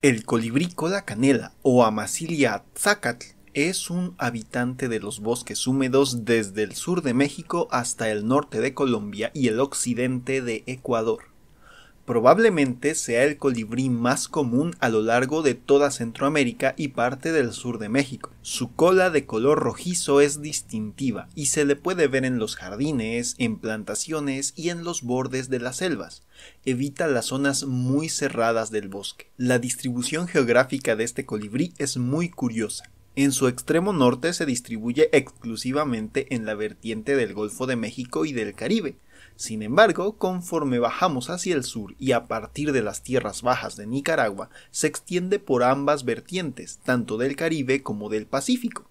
El colibrícola canela o Amacilia zacatl es un habitante de los bosques húmedos desde el sur de México hasta el norte de Colombia y el occidente de Ecuador. Probablemente sea el colibrí más común a lo largo de toda Centroamérica y parte del sur de México. Su cola de color rojizo es distintiva y se le puede ver en los jardines, en plantaciones y en los bordes de las selvas. Evita las zonas muy cerradas del bosque. La distribución geográfica de este colibrí es muy curiosa. En su extremo norte se distribuye exclusivamente en la vertiente del Golfo de México y del Caribe, sin embargo, conforme bajamos hacia el sur y a partir de las tierras bajas de Nicaragua, se extiende por ambas vertientes, tanto del Caribe como del Pacífico,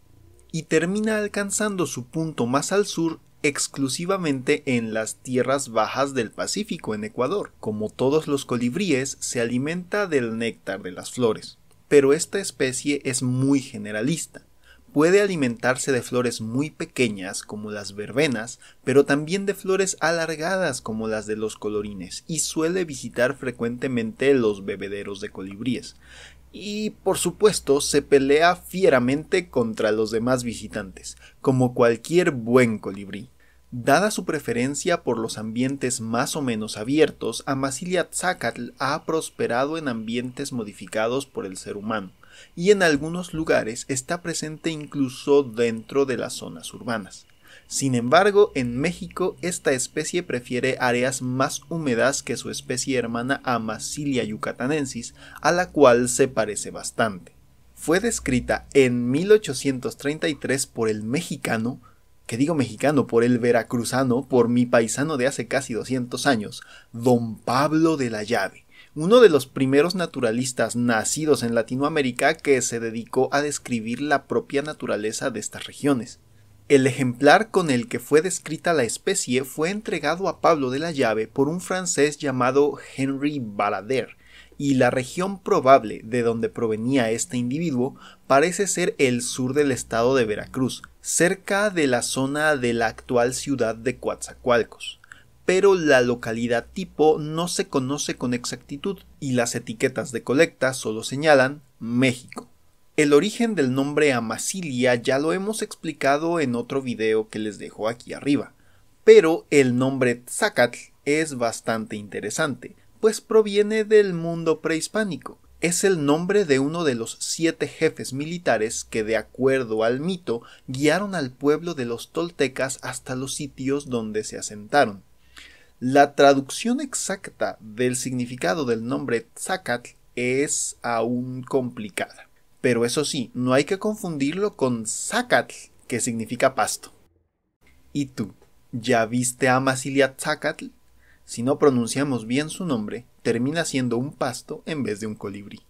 y termina alcanzando su punto más al sur exclusivamente en las tierras bajas del Pacífico en Ecuador. Como todos los colibríes, se alimenta del néctar de las flores, pero esta especie es muy generalista Puede alimentarse de flores muy pequeñas como las verbenas, pero también de flores alargadas como las de los colorines y suele visitar frecuentemente los bebederos de colibríes. Y por supuesto se pelea fieramente contra los demás visitantes, como cualquier buen colibrí. Dada su preferencia por los ambientes más o menos abiertos, Amacilia Zacatl ha prosperado en ambientes modificados por el ser humano, y en algunos lugares está presente incluso dentro de las zonas urbanas. Sin embargo, en México esta especie prefiere áreas más húmedas que su especie hermana Amacilia yucatanensis, a la cual se parece bastante. Fue descrita en 1833 por el mexicano que digo mexicano por el veracruzano, por mi paisano de hace casi 200 años, don Pablo de la Llave, uno de los primeros naturalistas nacidos en Latinoamérica que se dedicó a describir la propia naturaleza de estas regiones. El ejemplar con el que fue descrita la especie fue entregado a Pablo de la Llave por un francés llamado Henry Balader y la región probable de donde provenía este individuo parece ser el sur del estado de Veracruz, cerca de la zona de la actual ciudad de Coatzacoalcos. Pero la localidad tipo no se conoce con exactitud y las etiquetas de colecta solo señalan México. El origen del nombre Amasilia ya lo hemos explicado en otro video que les dejo aquí arriba, pero el nombre Tzacatl es bastante interesante, pues proviene del mundo prehispánico. Es el nombre de uno de los siete jefes militares que, de acuerdo al mito, guiaron al pueblo de los toltecas hasta los sitios donde se asentaron. La traducción exacta del significado del nombre Zacatl es aún complicada. Pero eso sí, no hay que confundirlo con Zacatl, que significa pasto. ¿Y tú? ¿Ya viste a Masilia Zacatl? si no pronunciamos bien su nombre, termina siendo un pasto en vez de un colibrí.